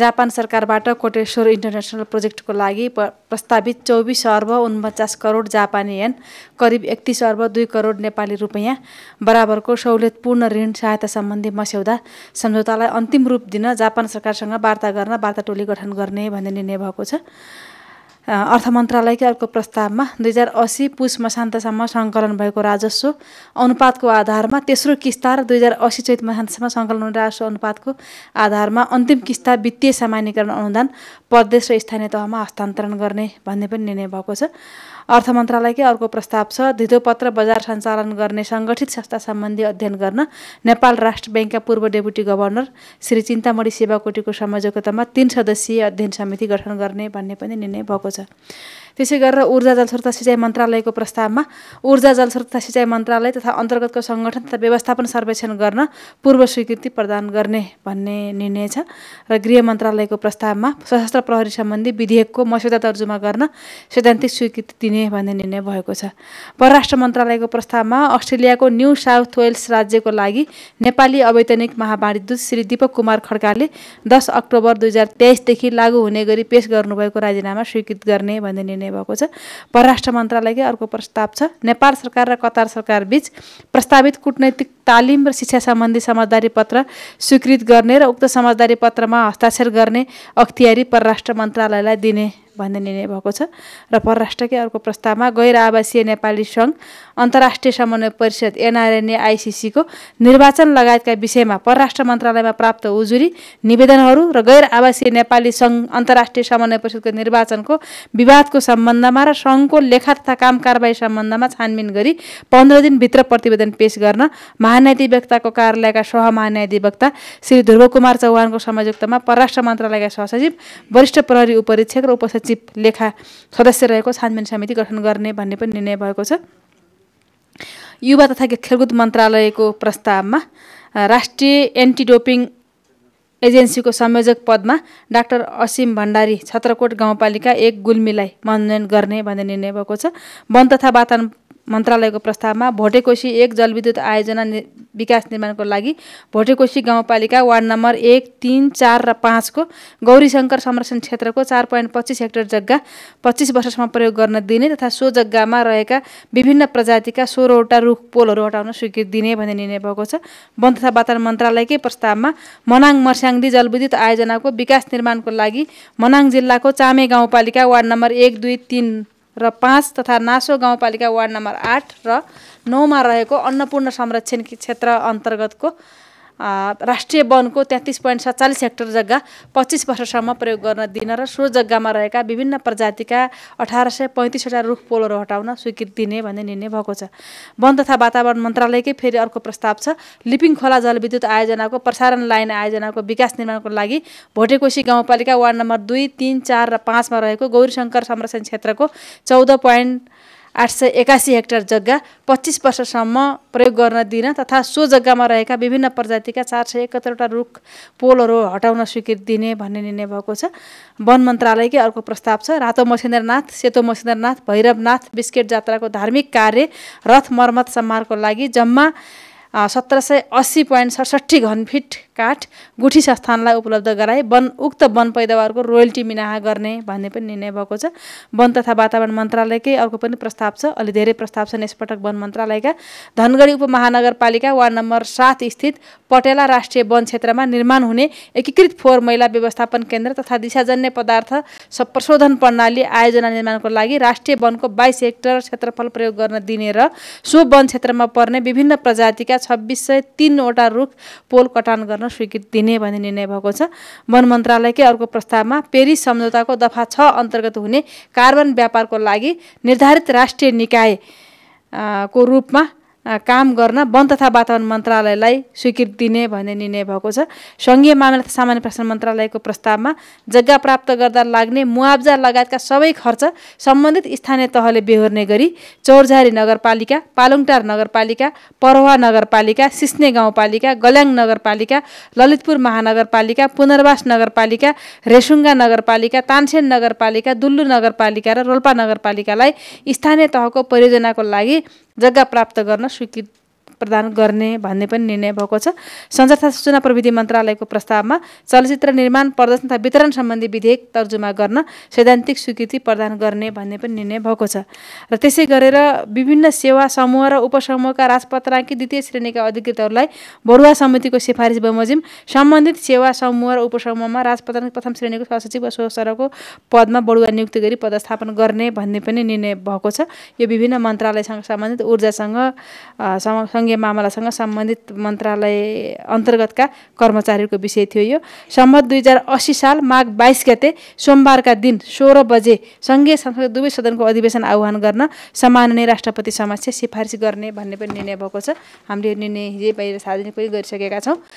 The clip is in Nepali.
जापान सरकारबाट कोटेश्वर इन्टरनेसनल प्रोजेक्टको लागि प्रस्तावित चौबिस अर्ब उन्चास करोड जापानी एन करिब एकतिस अर्ब दुई करोड नेपाली रुपियाँ बराबरको सहुलियतपूर्ण ऋण सहायता सम्बन्धी मस्यौदा सम्झौतालाई अन्तिम रूप दिन जापान सरकारसँग वार्ता गर्न वार्ता टोली गठन गर्ने भन्ने निर्णय भएको छ अर्थ मन्त्रालयकै अर्को प्रस्तावमा दुई हजार असी पुष मसान्तसम्म सङ्कलन भएको राजस्व अनुपातको आधारमा तेस्रो किस्ता र दुई हजार असी चैत मसान्तसम्म सङ्कलन राजस्व अनुपातको आधारमा अन्तिम किस्ता वित्तीय सामान्यकरण अनुदान प्रदेश र स्थानीय तहमा हस्तान्तरण गर्ने भन्ने पनि निर्णय भएको छ अर्थ मन्त्रालयकै अर्को प्रस्ताव छ धितोपत्र बजार सञ्चालन गर्ने सङ्गठित संस्था सम्बन्धी अध्ययन गर्न नेपाल राष्ट्र ब्याङ्कका पूर्व डेपुटी गभर्नर श्री चिन्तामणी सेवाकोटीको संयोजकतामा तीन सदस्यीय अध्ययन समिति गठन गर्ने भन्ने पनि निर्णय भएको छ sollte. त्यसै गरेर ऊर्जा जलस्रोत तथा सिँचाइ मन्त्रालयको प्रस्तावमा ऊर्जा जलस्रोत तथा सिँचाइ मन्त्रालय तथा अन्तर्गतको सङ्गठन तथा व्यवस्थापन सर्वेक्षण गर्न पूर्व स्वीकृति प्रदान गर्ने भन्ने निर्णय छ र गृह मन्त्रालयको प्रस्तावमा सशस्त्र प्रहरी सम्बन्धी विधेयकको मस्यौदा तर्जुमा गर्न सैद्धान्तिक स्वीकृति दिने भन्ने निर्णय भएको छ परराष्ट्र मन्त्रालयको प्रस्तावमा अस्ट्रेलियाको न्यू साउथ वेल्स राज्यको लागि नेपाली अवैतनिक महावाणिज्यूत श्री दीपक कुमार खड्काले दस अक्टोबर दुई हजार तेइसदेखि लागू हुने गरी पेस गर्नुभएको राजीनामा स्वीकृत गर्ने भन्ने निर्णय भएको छ परराष्ट्र मन्त्रालयकै अर्को प्रस्ताव छ नेपाल सरकार र कतार सरकार बिच प्रस्तावित कुटनैतिक तालिम र शिक्षा सम्बन्धी समझदारी पत्र स्वीकृत गर्ने र उक्त समझदारी पत्रमा हस्ताक्षर गर्ने अख्तियारी परराष्ट्र मन्त्रालयलाई दिने भन्ने निर्णय भएको छ र परराष्ट्रकै अर्को प्रस्तावमा गैर आवासीय नेपाली सङ्घ अन्तर्राष्ट्रिय समन्वय परिषद एनआरएनए आइसिसीको निर्वाचन लगायतका विषयमा परराष्ट्र मन्त्रालयमा प्राप्त उजुरी निवेदनहरू र गैर आवासीय नेपाली सङ्घ अन्तर्राष्ट्रिय समन्वय परिषदको निर्वाचनको विवादको सम्बन्धमा र सङ्घको लेखा तथा काम कारवाही सम्बन्धमा छानबिन गरी पन्ध्र दिनभित्र प्रतिवेदन पेश गर्न महा महान्याधिवक्ताको कार्यालयका सह सहमहान्याधिवक्ता श्री ध्रुव कुमार चौहानको संयोजकतामा परराष्ट्र मन्त्रालयका सहसचिव वरिष्ठ प्रहरी उपरीक्षक र उपसचिव लेखा सदस्य रहेको छानबिन समिति गठन गर्ने भन्ने पनि निर्णय भएको छ युवा तथा खेलकुद मन्त्रालयको प्रस्तावमा राष्ट्रिय एन्टी डोपिङ एजेन्सीको संयोजक पदमा डाक्टर असीम भण्डारी छत्रकोट गाउँपालिका एक गुल्मीलाई मनोनयन गर्ने भन्ने निर्णय भएको छ वन तथा वातावरण मन्त्रालयको प्रस्तावमा भोटेकोसी एक जलविद्युत आयोजना नि, विकास निर्माणको लागि भोटेकोसी गाउँपालिका वार्ड नम्बर एक तिन चार र पाँचको गौरीशङ्कर संरक्षण क्षेत्रको चार पोइन्ट पच्चिस हेक्टर जग्गा पच्चिस वर्षसम्म प्रयोग गर्न दिने तथा सो जग्गामा रहेका विभिन्न प्रजातिका सोह्रवटा रुख पोलहरू हटाउन स्वीकृति दिने भन्ने निर्णय भएको छ वन तथा वातावरण मन्त्रालयकै प्रस्तावमा मनाङ मर्स्याङदी जलविद्युत आयोजनाको विकास निर्माणको लागि मनाङ जिल्लाको चामे गाउँपालिका वार्ड नम्बर एक दुई तिन र पाँच तथा नासो गाउँपालिका वार्ड नम्बर आठ र नौमा रहेको अन्नपूर्ण संरक्षण क्षेत्र अन्तर्गतको राष्ट्रिय वनको तेत्तिस पोइन्ट सत्तालिस हेक्टर जग्गा पच्चिस वर्षसम्म प्रयोग गर्न दिन र सो जग्गामा रहेका विभिन्न प्रजातिका अठार सय पैँतिसवटा रुख पोलहरू हटाउन स्वीकृति दिने भन्ने निर्णय भएको छ वन तथा वातावरण मन्त्रालयकै फेरि अर्को प्रस्ताव छ लिपिङ खोला जलविद्युत आयोजनाको प्रसारण लाइन आयोजनाको विकास निर्माणको लागि भोटेकोसी गाउँपालिका वार्ड नम्बर दुई तिन चार र पाँचमा रहेको गौरीशङ्कर संरक्षण क्षेत्रको चौध पोइन्ट आठ सय एकासी हेक्टर जग्गा पच्चिस वर्षसम्म प्रयोग गर्न दिन तथा सो जग्गामा रहेका विभिन्न प्रजातिका चार सय एकहत्तरवटा रुख पोलहरू हटाउन स्वीकृति दिने भन्ने निर्णय भएको छ वन मन्त्रालयकै अर्को प्रस्ताव छ रातो मसिन्द्रनाथ सेतो मसिन्द्रनाथ भैरवनाथ बिस्केट जात्राको धार्मिक कार्य रथ मर्मत सम्हारको लागि जम्मा सत्र सय अस्सी पोइन्ट सडसठी घनफिट काठ गुठी संस्थानलाई उपलब्ध गराई वन उक्त वन पैदावारको रोयल्टी मिनाहा गर्ने भन्ने पनि निर्णय भएको छ वन तथा वातावरण मन्त्रालयकै अर्को पनि प्रस्ताव छ अलि धेरै प्रस्ताव छन् यसपटक वन मन्त्रालयका धनगढी उपमहानगरपालिका वार्ड नम्बर सात स्थित पटेला राष्ट्रिय वन क्षेत्रमा निर्माण हुने एकीकृत फोहोर मैला व्यवस्थापन केन्द्र तथा दिशाजन्य पदार्थ प्रशोधन प्रणाली आयोजना निर्माणको लागि राष्ट्रिय वनको बाइस हेक्टर क्षेत्रफल प्रयोग गर्न दिने र सो वन क्षेत्रमा पर्ने विभिन्न प्रजातिका छब्बिस सय तिनवटा रुख पोल कटान गर्न स्वीकृति दिने भन्ने निर्णय भएको छ वन मन्त्रालयकै अर्को प्रस्तावमा पेरिस सम्झौताको दफा छ अन्तर्गत हुने कार्बन व्यापारको लागि निर्धारित राष्ट्रिय निकाय को रूपमा काम गर्न वन तथा वातावरण मन्त्रालयलाई स्वीकृति दिने भन्ने निर्णय भएको छ सङ्घीय मामिला तथा सामान्य प्रशासन मन्त्रालयको प्रस्तावमा जग्गा प्राप्त गर्दा लाग्ने मुआब्जा लगायतका सबै खर्च सम्बन्धित स्थानीय तहले बेहोर्ने गरी चौरझारी नगरपालिका पालुङटार नगरपालिका परवा नगरपालिका सिस्ने गाउँपालिका गल्याङ नगरपालिका ललितपुर महानगरपालिका पुनर्वास नगरपालिका रेसुङ्गा नगरपालिका तानसेन नगरपालिका दुल्लु नगरपालिका र रोल्पा नगरपालिकालाई स्थानीय तहको परियोजनाको लागि जग्गा प्राप्त गर्न स्वीकृत प्रदान गर्ने भन्ने पनि निर्णय भएको छ सञ्चार तथा सूचना प्रविधि मन्त्रालयको प्रस्तावमा चलचित्र निर्माण प्रदर्शन तथा वितरण सम्बन्धी विधेयक तर्जुमा गर्न सैद्धान्तिक स्वीकृति प्रदान गर्ने भन्ने पनि निर्णय भएको छ र त्यसै गरेर विभिन्न सेवा समूह र उपसमूहका राजपत्राङ्की द्वितीय श्रेणीका अधिकृतहरूलाई बरुवा समितिको सिफारिस बमोजिम सम्बन्धित सेवा समूह र उपसमूहमा राजपत्र प्रथम श्रेणीको सहसचिव वा सरहको पदमा बढुवा नियुक्ति गरी पदस्थापन गर्ने भन्ने पनि निर्णय भएको छ यो विभिन्न मन्त्रालयसँग सम्बन्धित ऊर्जासँग सङ्घीय मामलासँग सम्बन्धित मन्त्रालय अन्तर्गतका कर्मचारीहरूको विषय थियो यो सम्मत दुई हजार अस्सी साल माघ बाइस गते सोमबारका दिन सोह्र बजे सङ्घीय संसद दुवै सदनको अधिवेशन आह्वान गर्न सामान्य राष्ट्रपति समक्ष सिफारिस गर्ने भन्ने पनि निर्णय भएको छ हामीले यो निर्णय हिजै बाहिर सार्वजनिक पनि गरिसकेका छौँ